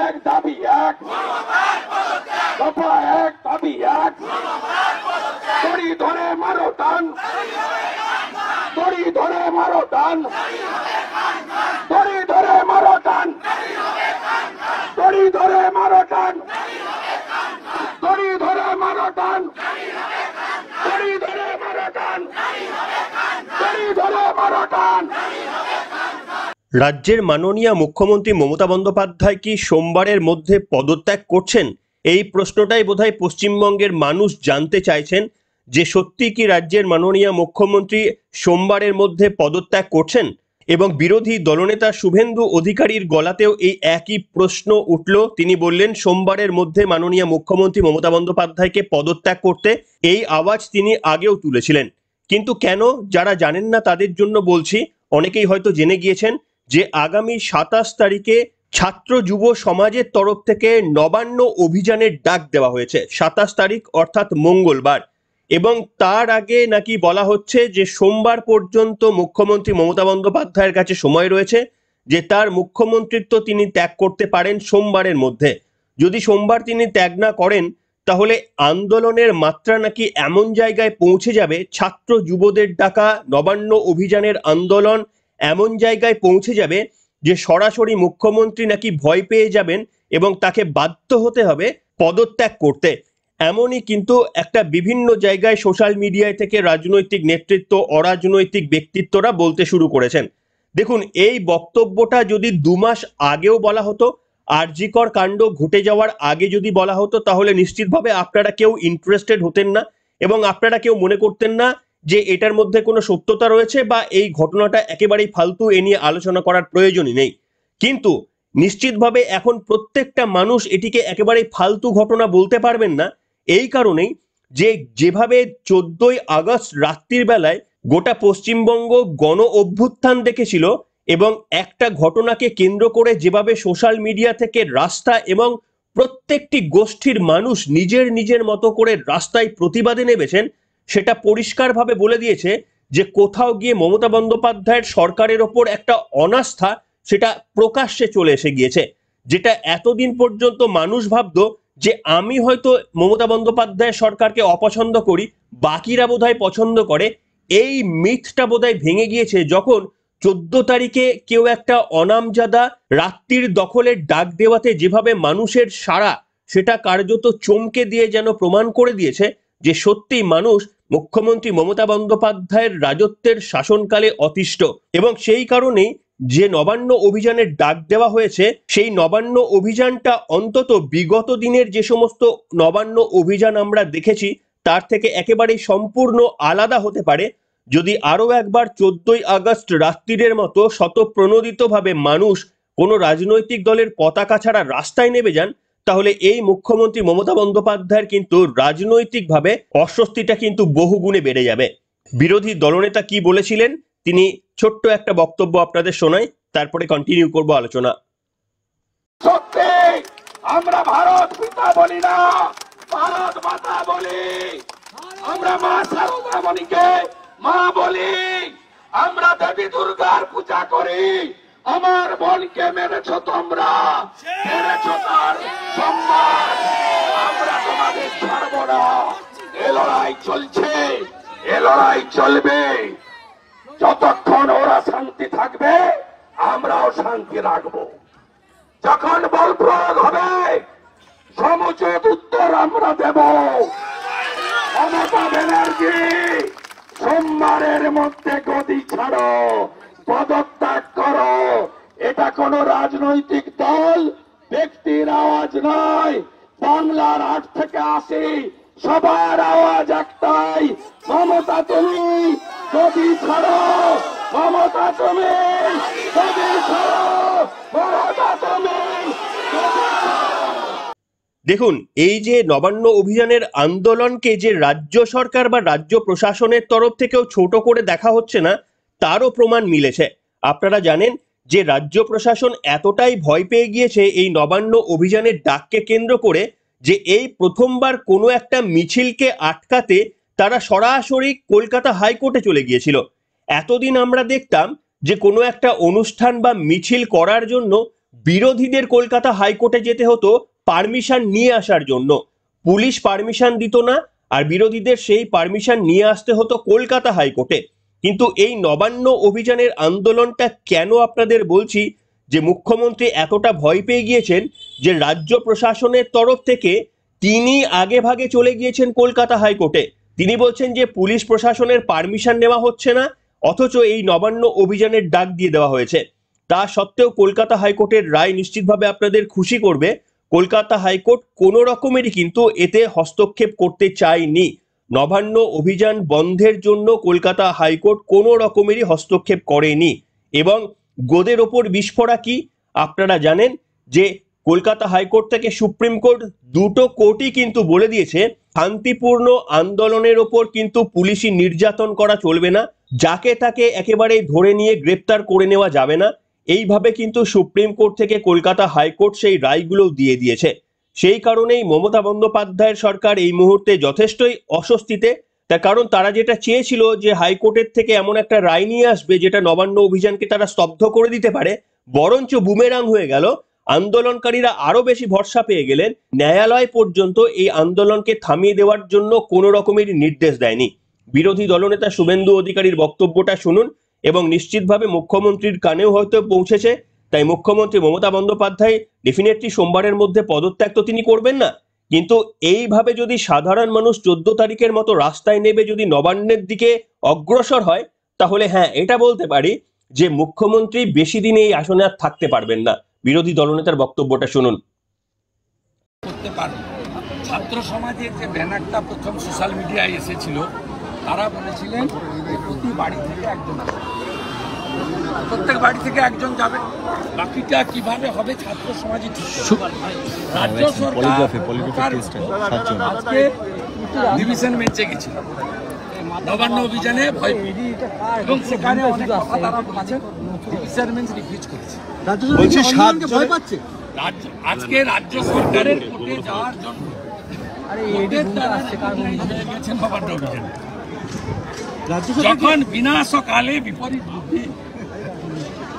এক দাবি এক দফা এক দাবি এক তড়ি ধরে মারো টান তড়ি ধরে মারো টান দড়ি ধরে মারো টান তড়ি ধরে মারো টান তড়ি ধরে মারো টান তড়ি ধরে মারো টান তড়ি ধরে মারো টান রাজ্যের মাননীয় মুখ্যমন্ত্রী মমতা বন্দ্যোপাধ্যায় কি সোমবারের মধ্যে পদত্যাগ করছেন এই প্রশ্নটাই বোধহয় পশ্চিমবঙ্গের মানুষ জানতে চাইছেন যে সত্যি কি রাজ্যের মাননীয় মুখ্যমন্ত্রী সোমবারের মধ্যে পদত্যাগ করছেন এবং বিরোধী দলনেতা শুভেন্দু অধিকারীর গলাতেও এই একই প্রশ্ন উঠল তিনি বললেন সোমবারের মধ্যে মাননীয় মুখ্যমন্ত্রী মমতা বন্দ্যোপাধ্যায়কে পদত্যাগ করতে এই আওয়াজ তিনি আগেও তুলেছিলেন কিন্তু কেন যারা জানেন না তাদের জন্য বলছি অনেকেই হয়তো জেনে গিয়েছেন যে আগামী সাতাশ তারিখে ছাত্র যুব সমাজের তরফ থেকে নবান্ন অভিযানের ডাক দেওয়া হয়েছে সাতাশ তারিখ অর্থাৎ মঙ্গলবার এবং তার আগে নাকি বলা হচ্ছে যে সোমবার পর্যন্ত মুখ্যমন্ত্রী মমতা বন্দ্যোপাধ্যায়ের কাছে সময় রয়েছে যে তার মুখ্যমন্ত্রিত্ব তিনি ত্যাগ করতে পারেন সোমবারের মধ্যে যদি সোমবার তিনি ত্যাগ না করেন তাহলে আন্দোলনের মাত্রা নাকি এমন জায়গায় পৌঁছে যাবে ছাত্র যুবদের ডাকা নবান্ন অভিযানের আন্দোলন এমন জায়গায় পৌঁছে যাবে যে সরাসরি মুখ্যমন্ত্রী নাকি ভয় পেয়ে যাবেন এবং তাকে বাধ্য হতে হবে পদত্যাগ করতে এমনই কিন্তু একটা বিভিন্ন জায়গায় সোশ্যাল মিডিয়ায় থেকে রাজনৈতিক নেতৃত্ব অরাজনৈতিক ব্যক্তিত্বরা বলতে শুরু করেছেন দেখুন এই বক্তব্যটা যদি দু মাস আগেও বলা হতো আরজিকর কাণ্ড ঘটে যাওয়ার আগে যদি বলা হতো তাহলে নিশ্চিতভাবে আপনারা কেউ ইন্টারেস্টেড হতেন না এবং আপনারা কেউ মনে করতেন না যে এটার মধ্যে কোনো সত্যতা রয়েছে বা এই ঘটনাটা একেবারেই ফালতু এ নিয়ে আলোচনা করার প্রয়োজনই নেই কিন্তু নিশ্চিতভাবে এখন প্রত্যেকটা মানুষ এটিকে একেবারেই ফালতু ঘটনা বলতে পারবেন না এই কারণেই যে যেভাবে চোদ্দই আগস্ট রাত্রির বেলায় গোটা পশ্চিমবঙ্গ গণ অভ্যুত্থান দেখেছিল এবং একটা ঘটনাকে কেন্দ্র করে যেভাবে সোশ্যাল মিডিয়া থেকে রাস্তা এবং প্রত্যেকটি গোষ্ঠীর মানুষ নিজের নিজের মতো করে রাস্তায় প্রতিবাদে নেমেছেন সেটা পরিষ্কারভাবে বলে দিয়েছে যে কোথাও গিয়ে মমতা বন্দ্যোপাধ্যায়ের সরকারের ওপর একটা অনাস্থা সেটা প্রকাশ্যে চলে এসে গিয়েছে যেটা এতদিন পর্যন্ত মানুষ ভাবত যে আমি হয়তো মমতা বন্দ্যোপাধ্যায় সরকারকে অপছন্দ করি বাকিরা বোধ পছন্দ করে এই মিথটা বোধ ভেঙে গিয়েছে যখন চোদ্দ তারিখে কেউ একটা অনামজাদা রাত্রির দখলের ডাক দেওয়াতে যেভাবে মানুষের সাড়া সেটা কার্যত চমকে দিয়ে যেন প্রমাণ করে দিয়েছে যে সত্যিই মানুষ মুখ্যমন্ত্রী মমতা বন্দ্যোপাধ্যায়ের রাজত্বের শাসনকালে অতিষ্ঠ এবং সেই কারণেই যে নবান্ন অভিযানের ডাক দেওয়া হয়েছে সেই নবান্ন অভিযানটা অন্তত বিগত দিনের যে সমস্ত নবান্ন অভিযান আমরা দেখেছি তার থেকে একেবারে সম্পূর্ণ আলাদা হতে পারে যদি আরও একবার চোদ্দই আগস্ট রাত্রিরের মতো শতপ্রণোদিতভাবে মানুষ কোনো রাজনৈতিক দলের পতাকা ছাড়া রাস্তায় নেমে যান তাহলে এই মুখ্যমন্ত্রী মমতা বন্দ্যোপাধ্যায়ের কিন্তু রাজনৈতিকভাবে অস্বস্তিটা কিন্তু বহুগুণে বেড়ে যাবে বিরোধী দলনেতা কি বলেছিলেন তিনি ছোট্ট একটা বক্তব্য আপনাদের শোনাই তারপরে কন্টিনিউ করব আলোচনা আমরা ভারত পিতা বলি না ভারত মাতা বলি আমরা মা সারদা মণিকে মা বলি আমরা দেবী দুর্গার পূজা করি আমার বোনকে মেরেছ তোমরা মেরেছ তার সম্মান আমরা তোমাদের ছাড়ব না এ লড়াই চলছে এ লড়াই চলবে যতক্ষণ ওরা শান্তি থাকবে আমরাও শান্তি রাখব যখন বল প্রয়োগ হবে সমুচিত উত্তর আমরা দেব মমতা ব্যানার্জি সোমবারের মধ্যে গদি ছাড়ো পদত্যাগ করো এটা কোন রাজনৈতিক দল ব্যক্তির আওয়াজ নয় বাংলার আট থেকে আসি সবার আওয়াজ একটাই মমতা তুমি মোদি ছাড়ো মমতা তুমি মোদি ছাড়ো মমতা তুমি দেখুন এই যে নবান্ন অভিযানের আন্দোলনকে যে রাজ্য সরকার বা রাজ্য প্রশাসনের তরফ থেকেও ছোট করে দেখা হচ্ছে না তারও প্রমাণ মিলেছে আপনারা জানেন যে রাজ্য প্রশাসন এতটাই ভয় পেয়ে গিয়েছে এই নবান্ন অভিযানের ডাককে কেন্দ্র করে যে এই প্রথমবার কোনো একটা মিছিলকে আটকাতে তারা সরাসরি কলকাতা হাইকোর্টে চলে গিয়েছিল এতদিন আমরা দেখতাম যে কোনো একটা অনুষ্ঠান বা মিছিল করার জন্য বিরোধীদের কলকাতা হাইকোর্টে যেতে হতো পারমিশন নিয়ে আসার জন্য পুলিশ পারমিশন দিত না আর বিরোধীদের সেই পারমিশন নিয়ে আসতে হতো কলকাতা হাইকোর্টে কিন্তু এই নবান্ন অভিযানের আন্দোলনটা কেন আপনাদের বলছি যে মুখ্যমন্ত্রী এতটা ভয় পেয়ে গিয়েছেন যে রাজ্য প্রশাসনের তরফ থেকে তিনি আগে ভাগে চলে গিয়েছেন কলকাতা হাইকোর্টে তিনি বলছেন যে পুলিশ প্রশাসনের পারমিশন নেওয়া হচ্ছে না অথচ এই নবান্ন অভিযানের ডাক দিয়ে দেওয়া হয়েছে তা সত্ত্বেও কলকাতা হাইকোর্টের রায় নিশ্চিতভাবে আপনাদের খুশি করবে কলকাতা হাইকোর্ট কোনো রকমেরই কিন্তু এতে হস্তক্ষেপ করতে চায়নি নবান্ন অভিযান বন্ধের জন্য কলকাতা হাইকোর্ট কোনো রকমেরই হস্তক্ষেপ করেনি এবং গোদের ওপর বিস্ফোরা কি আপনারা জানেন যে কলকাতা হাইকোর্ট থেকে সুপ্রিম কোর্ট দুটো কোর্টই কিন্তু বলে দিয়েছে শান্তিপূর্ণ আন্দোলনের ওপর কিন্তু পুলিশি নির্যাতন করা চলবে না যাকে তাকে একেবারে ধরে নিয়ে গ্রেপ্তার করে নেওয়া যাবে না এইভাবে কিন্তু সুপ্রিম কোর্ট থেকে কলকাতা হাইকোর্ট সেই রায়গুলো দিয়ে দিয়েছে সেই কারণেই মমতা বন্দ্যোপাধ্যায়ের সরকার এই মুহূর্তে যথেষ্টই অস্বস্তিতে তার কারণ তারা যেটা চেয়েছিল যে হাইকোর্টের থেকে এমন একটা রায় নিয়ে আসবে যেটা নবান্ন অভিযানকে তারা স্তব্ধ করে দিতে পারে বরঞ্চ বুমেরাং হয়ে গেল আন্দোলনকারীরা আরো বেশি ভরসা পেয়ে গেলেন ন্যায়ালয় পর্যন্ত এই আন্দোলনকে থামিয়ে দেওয়ার জন্য কোনো রকমের নির্দেশ দেয়নি বিরোধী দলনেতা শুভেন্দু অধিকারীর বক্তব্যটা শুনুন এবং নিশ্চিতভাবে মুখ্যমন্ত্রীর কানেও হয়তো পৌঁছেছে তাই মুখ্যমন্ত্রী মমতা বন্দ্যোপাধ্যায় ডেফিনেটলি সোমবারের মধ্যে পদত্যাগ তো তিনি করবেন না কিন্তু এইভাবে যদি সাধারণ মানুষ চোদ্দ তারিখের মতো রাস্তায় নেবে যদি নবান্নের দিকে অগ্রসর হয় তাহলে হ্যাঁ এটা বলতে পারি যে মুখ্যমন্ত্রী বেশি দিন এই আসনে আর থাকতে পারবেন না বিরোধী দলনেতার বক্তব্যটা শুনুন করতে ছাত্র সমাজের যে ব্যানারটা প্রথম সোশ্যাল মিডিয়ায় এসেছিল তারা বলেছিলেন প্রতি বাড়ি থেকে একজন আসবে প্রত্যেক বাড়ি থেকে একজন যাবে বাকিটা কিভাবে হবে ছাত্র সমাজই হ্যাঁ, রাজ্য সরকার আজকে ডিভিশন বেঁচে গেছিল নবান্ন অভিযানে এবং সেখানে অনেক ডিভিশন রিফিউজ করেছে আজকে রাজ্য সরকারের কোর্টে যাওয়ার জন্য গেছেন নবান্ন অভিযানে যখন বিনা সকালে বিপরীত বুদ্ধি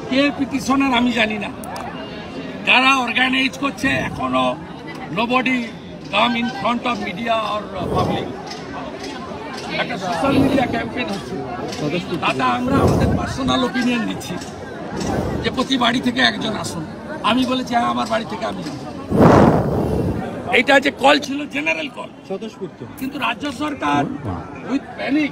কে পিটিশনের আমি জানি না যারা অর্গানাইজ করছে এখনো nobody come in front of media আর পাবলিক একটা সোশ্যাল মিডিয়া ক্যাম্পেইন হচ্ছে তাতে আমরা আমাদের পার্সোনাল ওপিনিয়ন দিচ্ছি যে প্রতি বাড়ি থেকে একজন আসুন আমি বলেছি হ্যাঁ আমার বাড়ি থেকে আমি এইটা যে কল ছিল জেনারেল কল স্বতঃস্ফূর্ত কিন্তু রাজ্য সরকার উইথ প্যানিক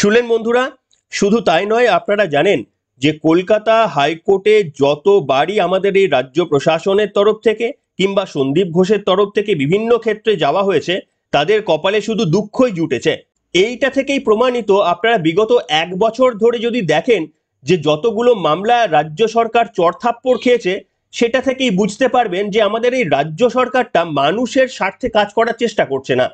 শুনলেন বন্ধুরা শুধু তাই নয় আপনারা জানেন যে কলকাতা হাইকোর্টে যতবারই আমাদের এই রাজ্য প্রশাসনের তরফ থেকে কিংবা সন্দীপ ঘোষের তরফ থেকে বিভিন্ন ক্ষেত্রে যাওয়া হয়েছে তাদের কপালে শুধু দুঃখই জুটেছে এইটা থেকেই প্রমাণিত আপনারা বিগত এক বছর ধরে যদি দেখেন যে যতগুলো মামলা রাজ্য সরকার চরথাপ্পড় খেয়েছে সেটা থেকেই বুঝতে পারবেন যে আমাদের এই রাজ্য সরকারটা মানুষের স্বার্থে কাজ করার চেষ্টা করছে না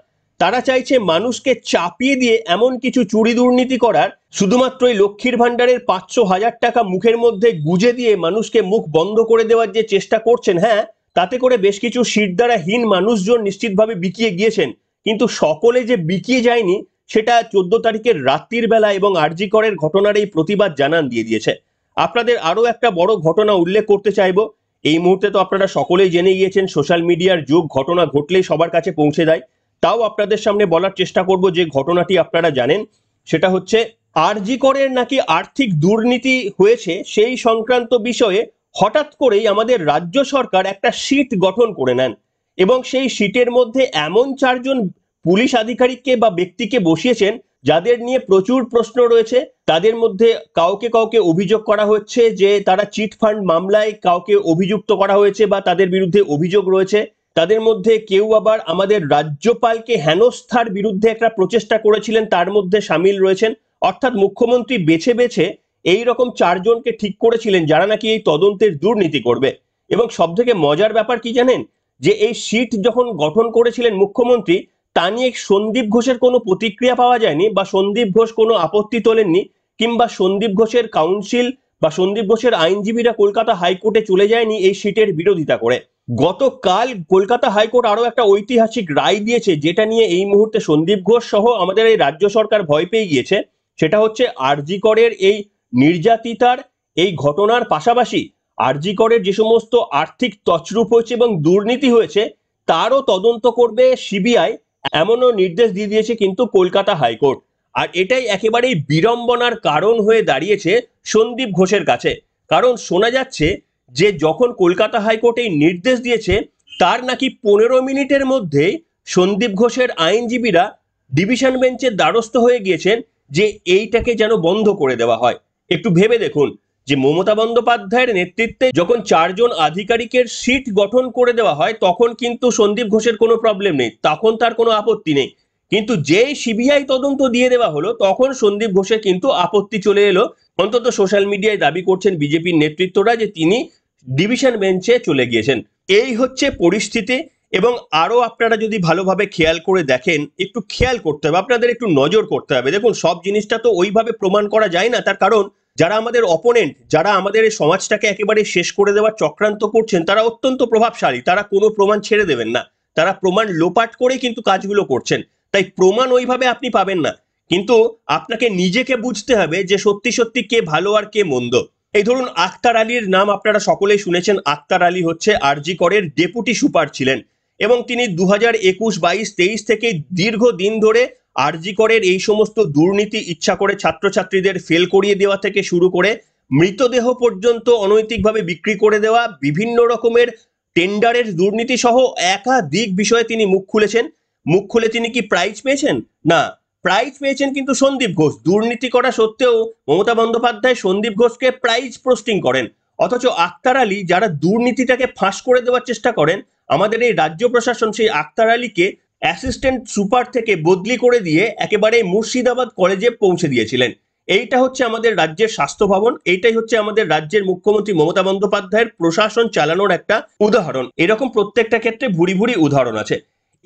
তারা চাইছে মানুষকে চাপিয়ে দিয়ে এমন কিছু চুরি দুর্নীতি করার শুধুমাত্র এই লক্ষ্মীর ভাণ্ডারের পাঁচশো হাজার টাকা মুখের মধ্যে গুজে দিয়ে মানুষকে মুখ বন্ধ করে দেওয়ার যে চেষ্টা করছেন হ্যাঁ তাতে করে বেশ কিছু শিরদারাহীন মানুষজন নিশ্চিতভাবে বিকিয়ে গিয়েছেন কিন্তু সকলে যে বিকিয়ে যায়নি সেটা চোদ্দ তারিখের রাত্রির বেলা এবং আরজিকরের ঘটনার এই প্রতিবাদ জানান দিয়ে দিয়েছে আপনাদের আরও একটা বড় ঘটনা উল্লেখ করতে চাইব এই মুহূর্তে তো আপনারা সকলেই জেনে গিয়েছেন সোশ্যাল মিডিয়ার যুগ ঘটনা ঘটলেই সবার কাছে পৌঁছে দেয় তাও আপনাদের সামনে বলার চেষ্টা করব যে ঘটনাটি আপনারা জানেন সেটা হচ্ছে আরজি করের নাকি আর্থিক দুর্নীতি হয়েছে সেই সংক্রান্ত বিষয়ে হঠাৎ করেই আমাদের রাজ্য সরকার একটা সিট গঠন করে নেন এবং সেই সিটের মধ্যে এমন চারজন পুলিশ আধিকারিককে বা ব্যক্তিকে বসিয়েছেন যাদের নিয়ে প্রচুর প্রশ্ন রয়েছে তাদের মধ্যে কাউকে কাউকে অভিযোগ করা হচ্ছে যে তারা চিট ফান্ড মামলায় কাউকে অভিযুক্ত করা হয়েছে বা তাদের বিরুদ্ধে অভিযোগ রয়েছে তাদের মধ্যে কেউ আবার আমাদের রাজ্যপালকে হেনস্থার বিরুদ্ধে একটা প্রচেষ্টা করেছিলেন তার মধ্যে সামিল রয়েছেন অর্থাৎ মুখ্যমন্ত্রী বেছে বেছে এই রকম চারজনকে ঠিক করেছিলেন যারা নাকি এই তদন্তের দুর্নীতি করবে এবং সব থেকে মজার ব্যাপার কি জানেন যে এই সিট যখন গঠন করেছিলেন মুখ্যমন্ত্রী তা নিয়ে সন্দীপ ঘোষের কোনো প্রতিক্রিয়া পাওয়া যায়নি বা সন্দীপ ঘোষ কোনো আপত্তি তোলেননি কিংবা সন্দীপ ঘোষের কাউন্সিল বা সন্দীপ ঘোষের আইনজীবীরা কলকাতা হাইকোর্টে চলে যায়নি এই সিটের বিরোধিতা করে গতকাল কলকাতা হাইকোর্ট আরও একটা ঐতিহাসিক রায় দিয়েছে যেটা নিয়ে এই মুহূর্তে সন্দীপ ঘোষ সহ আমাদের এই রাজ্য সরকার ভয় পেয়ে গিয়েছে সেটা হচ্ছে আরজি করের এই নির্যাতিতার এই ঘটনার পাশাপাশি আরজি করের যে সমস্ত আর্থিক তছরূপ হয়েছে এবং দুর্নীতি হয়েছে তারও তদন্ত করবে সিবিআই এমনও নির্দেশ দিয়ে দিয়েছে কিন্তু কলকাতা হাইকোর্ট আর এটাই একেবারেই বিড়ম্বনার কারণ হয়ে দাঁড়িয়েছে সন্দীপ ঘোষের কাছে কারণ শোনা যাচ্ছে যে যখন কলকাতা হাইকোর্ট এই নির্দেশ দিয়েছে তার নাকি পনেরো মিনিটের মধ্যে সন্দীপ ঘোষের আইনজীবীরা ডিভিশন বেঞ্চের দ্বারস্থ হয়ে গিয়েছেন যে এইটাকে যেন বন্ধ করে দেওয়া হয় একটু ভেবে দেখুন যে মমতা বন্দ্যোপাধ্যায়ের নেতৃত্বে যখন চারজন আধিকারিকের সিট গঠন করে দেওয়া হয় তখন কিন্তু সন্দীপ ঘোষের কোনো প্রবলেম নেই তখন তার কোনো আপত্তি নেই কিন্তু যেই সিবিআই তদন্ত দিয়ে দেওয়া হলো তখন সন্দীপ ঘোষের কিন্তু আপত্তি চলে এলো অন্তত সোশ্যাল মিডিয়ায় দাবি করছেন বিজেপির নেতৃত্বরা যে তিনি ডিভিশন বেঞ্চে চলে গিয়েছেন এই হচ্ছে পরিস্থিতি এবং আরও আপনারা যদি ভালোভাবে খেয়াল করে দেখেন একটু খেয়াল করতে হবে আপনাদের একটু নজর করতে হবে দেখুন সব জিনিসটা তো ওইভাবে প্রমাণ করা যায় না তার কারণ যারা আমাদের অপোনেন্ট যারা আমাদের এই সমাজটাকে একেবারে শেষ করে দেওয়ার চক্রান্ত করছেন তারা অত্যন্ত প্রভাবশালী তারা কোনো প্রমাণ ছেড়ে দেবেন না তারা প্রমাণ লোপাট করে কিন্তু কাজগুলো করছেন তাই প্রমাণ ওইভাবে আপনি পাবেন না কিন্তু আপনাকে নিজেকে বুঝতে হবে যে সত্যি সত্যি কে ভালো আর কে মন্দ এই ধরুন আক্তার আলীর নাম আপনারা সকলেই শুনেছেন আক্তার আলী হচ্ছে আরজি করের ডেপুটি সুপার ছিলেন এবং তিনি দু হাজার একুশ বাইশ তেইশ থেকে দীর্ঘদিন ধরে আরজি করের এই সমস্ত দুর্নীতি ইচ্ছা করে ছাত্রছাত্রীদের ফেল করিয়ে দেওয়া থেকে শুরু করে মৃতদেহ পর্যন্ত অনৈতিকভাবে বিক্রি করে দেওয়া বিভিন্ন রকমের টেন্ডারের দুর্নীতি সহ একাধিক বিষয়ে তিনি মুখ খুলেছেন মুখ খুলে তিনি কি প্রাইজ পেয়েছেন না প্রাইজ পেয়েছেন কিন্তু সন্দীপ ঘোষ দুর্নীতি করা সত্ত্বেও মমতা বন্দ্যোপাধ্যায় সন্দীপ ঘোষকে প্রাইজ পোস্টিং করেন অথচ আক্তার আলী যারা দুর্নীতিটাকে ফাঁস করে দেওয়ার চেষ্টা করেন আমাদের এই রাজ্য প্রশাসন সেই আক্তার আলীকে অ্যাসিস্ট্যান্ট সুপার থেকে বদলি করে দিয়ে একেবারে মুর্শিদাবাদ কলেজে পৌঁছে দিয়েছিলেন এইটা হচ্ছে আমাদের রাজ্যের স্বাস্থ্য ভবন এইটাই হচ্ছে আমাদের রাজ্যের মুখ্যমন্ত্রী মমতা বন্দ্যোপাধ্যায়ের প্রশাসন চালানোর একটা উদাহরণ এরকম প্রত্যেকটা ক্ষেত্রে ভুরি ভুরি উদাহরণ আছে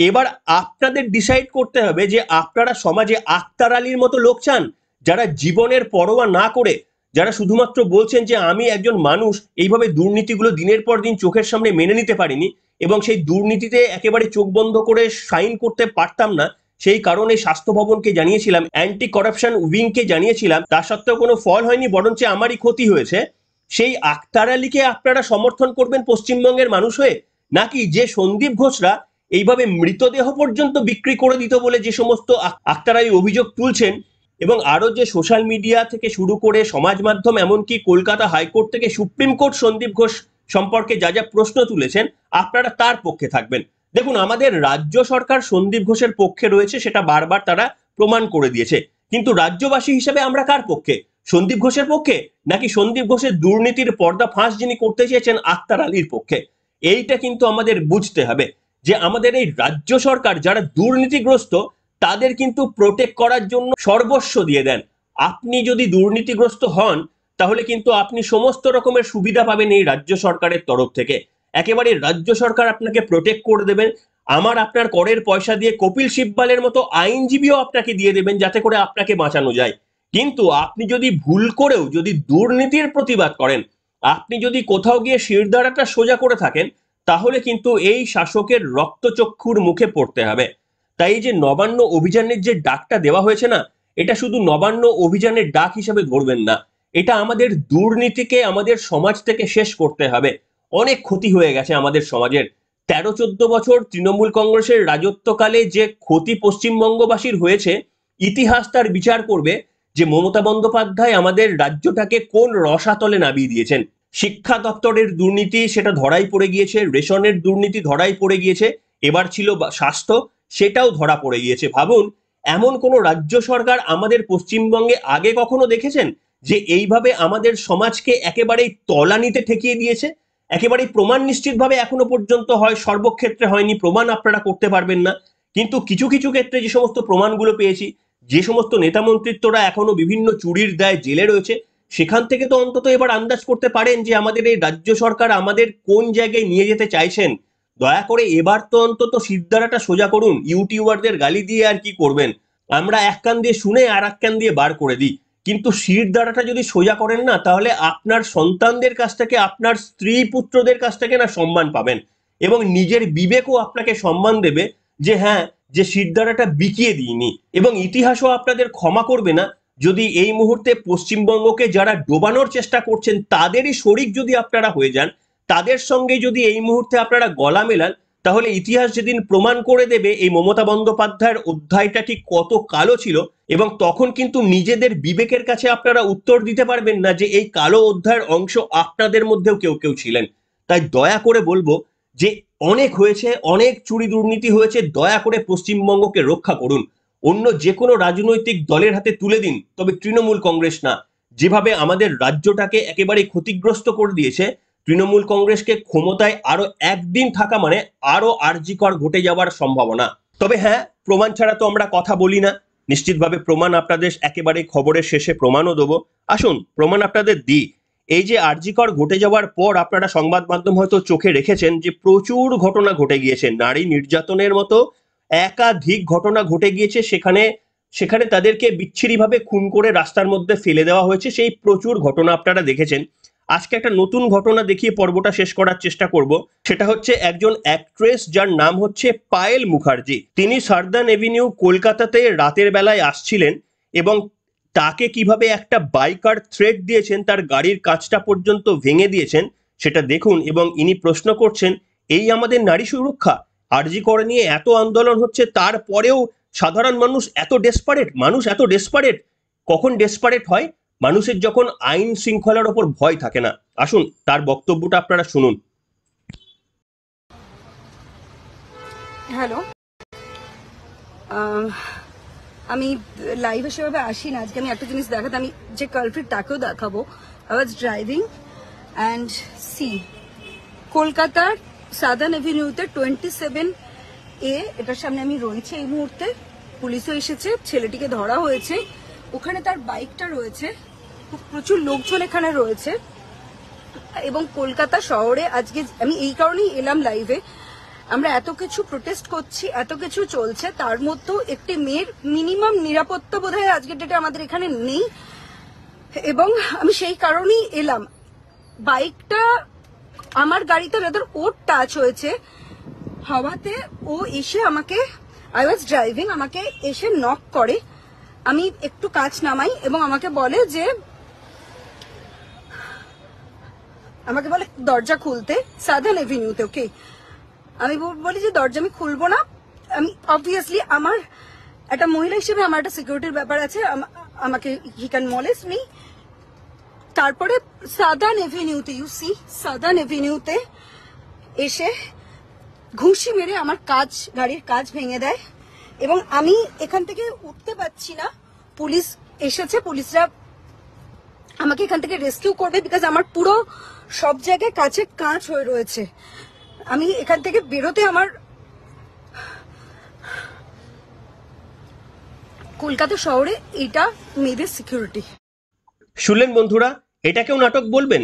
এবার আপনাদের ডিসাইড করতে হবে যে আপনারা সমাজে আক্তার আলীর মতো লোক চান যারা জীবনের পরোয়া না করে যারা শুধুমাত্র বলছেন যে আমি একজন মানুষ এইভাবে দুর্নীতিগুলো দিনের পর দিন চোখের সামনে মেনে নিতে পারিনি এবং সেই দুর্নীতিতে একেবারে চোখ বন্ধ করে সাইন করতে পারতাম না সেই কারণে স্বাস্থ্য ভবনকে জানিয়েছিলাম অ্যান্টি করাপশন উইংকে জানিয়েছিলাম তা সত্ত্বেও কোনো ফল হয়নি বরঞ্চ আমারই ক্ষতি হয়েছে সেই আক্তার আলীকে আপনারা সমর্থন করবেন পশ্চিমবঙ্গের মানুষ হয়ে নাকি যে সন্দীপ ঘোষরা এইভাবে মৃতদেহ পর্যন্ত বিক্রি করে দিত বলে যে সমস্ত আক্তারাই অভিযোগ তুলছেন এবং আরও যে সোশ্যাল মিডিয়া থেকে শুরু করে সমাজ মাধ্যম এমনকি কলকাতা হাইকোর্ট থেকে সুপ্রিম কোর্ট সন্দীপ ঘোষ সম্পর্কে যা যা প্রশ্ন তুলেছেন আপনারা তার পক্ষে থাকবেন দেখুন আমাদের রাজ্য সরকার সন্দীপ ঘোষের পক্ষে রয়েছে সেটা বারবার তারা প্রমাণ করে দিয়েছে কিন্তু রাজ্যবাসী হিসেবে আমরা কার পক্ষে সন্দীপ ঘোষের পক্ষে নাকি সন্দীপ ঘোষের দুর্নীতির পর্দা ফাঁস যিনি করতে চেয়েছেন আক্তার আলীর পক্ষে এইটা কিন্তু আমাদের বুঝতে হবে যে আমাদের এই রাজ্য সরকার যারা দুর্নীতিগ্রস্ত তাদের কিন্তু প্রোটেক্ট করার জন্য সর্বস্ব দিয়ে দেন আপনি যদি দুর্নীতিগ্রস্ত হন তাহলে কিন্তু আপনি সমস্ত রকমের সুবিধা পাবেন এই রাজ্য সরকারের তরফ থেকে একেবারে রাজ্য সরকার আপনাকে প্রোটেক্ট করে দেবেন আমার আপনার করের পয়সা দিয়ে কপিল শিববালের মতো আইনজীবীও আপনাকে দিয়ে দেবেন যাতে করে আপনাকে বাঁচানো যায় কিন্তু আপনি যদি ভুল করেও যদি দুর্নীতির প্রতিবাদ করেন আপনি যদি কোথাও গিয়ে শিরদাঁড়াটা সোজা করে থাকেন তাহলে কিন্তু এই শাসকের রক্তচক্ষুর মুখে পড়তে হবে তাই এই যে নবান্ন অভিযানের যে ডাকটা দেওয়া হয়েছে না এটা শুধু নবান্ন অভিযানের ডাক হিসেবে ধরবেন না এটা আমাদের দুর্নীতিকে আমাদের সমাজ থেকে শেষ করতে হবে অনেক ক্ষতি হয়ে গেছে আমাদের সমাজের তেরো চোদ্দ বছর তৃণমূল কংগ্রেসের রাজত্বকালে যে ক্ষতি পশ্চিমবঙ্গবাসীর হয়েছে ইতিহাস তার বিচার করবে যে মমতা বন্দ্যোপাধ্যায় আমাদের রাজ্যটাকে কোন রসাতলে নামিয়ে দিয়েছেন শিক্ষা দপ্তরের দুর্নীতি সেটা ধরাই পড়ে গিয়েছে রেশনের দুর্নীতি ধরাই পড়ে গিয়েছে এবার ছিল স্বাস্থ্য সেটাও ধরা পড়ে গিয়েছে ভাবুন এমন কোনো রাজ্য সরকার আমাদের পশ্চিমবঙ্গে আগে কখনো দেখেছেন যে এইভাবে আমাদের সমাজকে একেবারেই তলানিতে ঠেকিয়ে দিয়েছে একেবারেই প্রমাণ নিশ্চিতভাবে এখনো পর্যন্ত হয় সর্বক্ষেত্রে হয়নি প্রমাণ আপনারা করতে পারবেন না কিন্তু কিছু কিছু ক্ষেত্রে যে সমস্ত প্রমাণগুলো পেয়েছি যে সমস্ত নেতা মন্ত্রিত্বরা এখনো বিভিন্ন চুরির দায় জেলে রয়েছে সেখান থেকে তো অন্তত এবার আন্দাজ করতে পারেন যে আমাদের এই রাজ্য সরকার আমাদের কোন জায়গায় নিয়ে যেতে চাইছেন দয়া করে এবার তো অন্তত সিদ্ধারাটা সোজা করুন ইউটিউবারদের গালি দিয়ে আর কি করবেন আমরা এক কান দিয়ে শুনে আর এক কান দিয়ে বার করে দিই কিন্তু শির দ্বারাটা যদি সোজা করেন না তাহলে আপনার সন্তানদের কাছ থেকে আপনার স্ত্রী পুত্রদের কাছ থেকে না সম্মান পাবেন এবং নিজের বিবেকও আপনাকে সম্মান দেবে যে হ্যাঁ যে শির দ্বারাটা বিকিয়ে দিইনি এবং ইতিহাসও আপনাদের ক্ষমা করবে না যদি এই মুহূর্তে পশ্চিমবঙ্গকে যারা ডোবানোর চেষ্টা করছেন তাদেরই শরিক যদি আপনারা হয়ে যান তাদের সঙ্গে যদি এই মুহূর্তে আপনারা গলা মেলান তাহলে ইতিহাস যেদিন প্রমাণ করে দেবে এই মমতা বন্দ্যোপাধ্যায়ের অধ্যায়টা ঠিক কত কালো ছিল এবং তখন কিন্তু নিজেদের বিবেকের কাছে আপনারা উত্তর দিতে পারবেন না যে এই কালো অধ্যায়ের অংশ আপনাদের মধ্যেও কেউ কেউ ছিলেন তাই দয়া করে বলবো যে অনেক হয়েছে অনেক চুরি দুর্নীতি হয়েছে দয়া করে পশ্চিমবঙ্গকে রক্ষা করুন অন্য যে কোনো রাজনৈতিক দলের হাতে তুলে দিন তবে তৃণমূল কংগ্রেস না যেভাবে আমাদের রাজ্যটাকে একেবারে ক্ষতিগ্রস্ত করে দিয়েছে তৃণমূল কংগ্রেসকে ক্ষমতায় আরো একদিন থাকা মানে আরো আর্জিকর ঘটে যাওয়ার সম্ভাবনা তবে হ্যাঁ প্রমাণ ছাড়া তো আমরা কথা বলি না নিশ্চিতভাবে প্রমাণ আপনাদের একেবারে খবরের শেষে প্রমাণও দেবো আসুন প্রমাণ আপনাদের দি এই যে আর্জিকর ঘটে যাওয়ার পর আপনারা সংবাদ মাধ্যম হয়তো চোখে রেখেছেন যে প্রচুর ঘটনা ঘটে গিয়েছে নারী নির্যাতনের মতো একাধিক ঘটনা ঘটে গিয়েছে সেখানে সেখানে তাদেরকে বিচ্ছিরিভাবে খুন করে রাস্তার মধ্যে ফেলে দেওয়া হয়েছে সেই প্রচুর ঘটনা আপনারা দেখেছেন আজকে একটা নতুন ঘটনা দেখিয়ে পর্বটা শেষ করার চেষ্টা করব সেটা হচ্ছে একজন অ্যাক্ট্রেস যার নাম হচ্ছে পায়েল মুখার্জি তিনি সার্দান এভিনিউ কলকাতাতে রাতের বেলায় আসছিলেন এবং তাকে কিভাবে একটা বাইকার থ্রেড দিয়েছেন তার গাড়ির কাঁচটা পর্যন্ত ভেঙে দিয়েছেন সেটা দেখুন এবং ইনি প্রশ্ন করছেন এই আমাদের নারী সুরক্ষা আরজি করে নিয়ে এত আন্দোলন হচ্ছে তারপরেও সাধারণ মানুষ এত ডেসপারেট মানুষ এত ডেসপারেট কখন ডেসপারেট হয় মানুষের যখন আইন শৃঙ্খলার ওপর ভয় থাকে না আসুন তার বক্তব্যটা আপনারা শুনুন হ্যালো আমি লাইভে সেভাবে আসি না আজকে আমি একটা জিনিস দেখাতে আমি যে কালফ্রিট তাকেও দেখাবো I was driving and see কলকাতার সাদান এভিনিউতে টোয়েন্টি সেভেন এ এটার সামনে আমি রয়েছি এই মুহূর্তে পুলিশও এসেছে ছেলেটিকে ধরা হয়েছে ওখানে তার বাইকটা রয়েছে খুব প্রচুর লোকজন এখানে রয়েছে এবং কলকাতা শহরে আজকে আমি এই কারণেই এলাম লাইভে আমরা এত কিছু প্রোটেস্ট করছি এত কিছু চলছে তার মধ্যেও একটি মেয়ের মিনিমাম নিরাপত্তা বোধ হয় আজকের ডেটে আমাদের এখানে নেই এবং আমি সেই কারণেই এলাম বাইকটা আমার গাড়িতে রাদার ওর টাচ হয়েছে হওয়াতে ও এসে আমাকে আই ওয়াজ ড্রাইভিং আমাকে এসে নক করে আমি একটু কাজ নামাই এবং আমাকে বলে যে আমাকে বলে দরজা খুলতে সাদার্ন এভিনিউতে ওকে আমি বলি যে দরজা আমি খুলবো না আমি অবভিয়াসলি আমার একটা মহিলা হিসেবে আমার একটা সিকিউরিটির ব্যাপার আছে আমাকে হি ক্যান মলেস মি তারপরে সাদান এভিনিউতে ইউ সি সাদান এভিনিউতে এসে ঘুষি মেরে আমার কাজ গাড়ির কাজ ভেঙে দেয় এবং আমি এখান থেকে উঠতে পারছি না পুলিশ এসেছে পুলিশরা আমাকে এখান থেকে রেস্কিউ করবে বিকজ আমার পুরো সব জায়গায় কাছে কাঁচ হয়ে রয়েছে আমি এখান থেকে বেরোতে আমার কলকাতা শহরে এটা মেয়েদের সিকিউরিটি শুনলেন বন্ধুরা এটাকেও নাটক বলবেন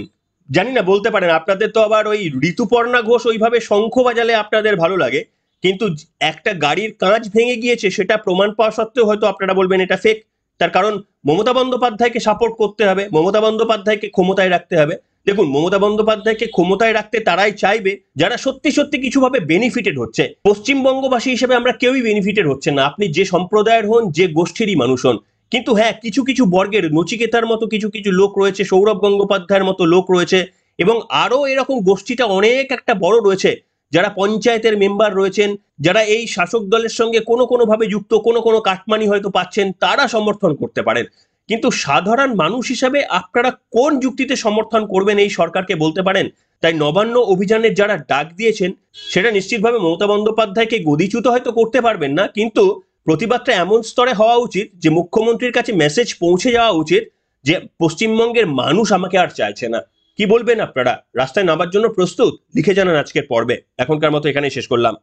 জানি না বলতে পারেন আপনাদের তো আবার ওই ঋতুপর্ণা ঘোষ ওইভাবে শঙ্খ বাজালে আপনাদের ভালো লাগে কিন্তু একটা গাড়ির কাঁচ ভেঙে গিয়েছে সেটা প্রমাণ পাওয়া সত্ত্বেও হয়তো আপনারা বলবেন এটা ফেক তার কারণ মমতা বন্দ্যোপাধ্যায়কে সাপোর্ট করতে হবে মমতা বন্দ্যোপাধ্যায়কে ক্ষমতায় রাখতে হবে দেখুন মমতা বন্দ্যোপাধ্যায়কে ক্ষমতায় রাখতে তারাই চাইবে যারা সত্যি সত্যি কিছুভাবে বেনিফিটেড হচ্ছে পশ্চিমবঙ্গবাসী হিসেবে আমরা কেউই বেনিফিটেড হচ্ছে না আপনি যে সম্প্রদায়ের হন যে গোষ্ঠীরই মানুষ হন কিন্তু হ্যাঁ কিছু কিছু বর্গের নচিকেতার মতো কিছু কিছু লোক রয়েছে সৌরভ গঙ্গোপাধ্যায়ের মতো লোক রয়েছে এবং আরও এরকম গোষ্ঠীটা অনেক একটা বড় রয়েছে যারা পঞ্চায়েতের মেম্বার রয়েছেন যারা এই শাসক দলের সঙ্গে কোনো কোনোভাবে যুক্ত কোনো কোনো কাটমানি হয়তো পাচ্ছেন তারা সমর্থন করতে পারেন কিন্তু সাধারণ মানুষ হিসাবে আপনারা কোন যুক্তিতে সমর্থন করবেন এই সরকারকে বলতে পারেন তাই নবান্ন অভিযানের যারা ডাক দিয়েছেন সেটা নিশ্চিতভাবে মমতা বন্দ্যোপাধ্যায়কে গদিচ্যুত হয়তো করতে পারবেন না কিন্তু প্রতিবাদটা এমন স্তরে হওয়া উচিত যে মুখ্যমন্ত্রীর কাছে মেসেজ পৌঁছে যাওয়া উচিত যে পশ্চিমবঙ্গের মানুষ আমাকে আর চাইছে না কি বলবেন আপনারা রাস্তায় নামার জন্য প্রস্তুত লিখে জানান আজকের পর্বে এখনকার মতো এখানেই শেষ করলাম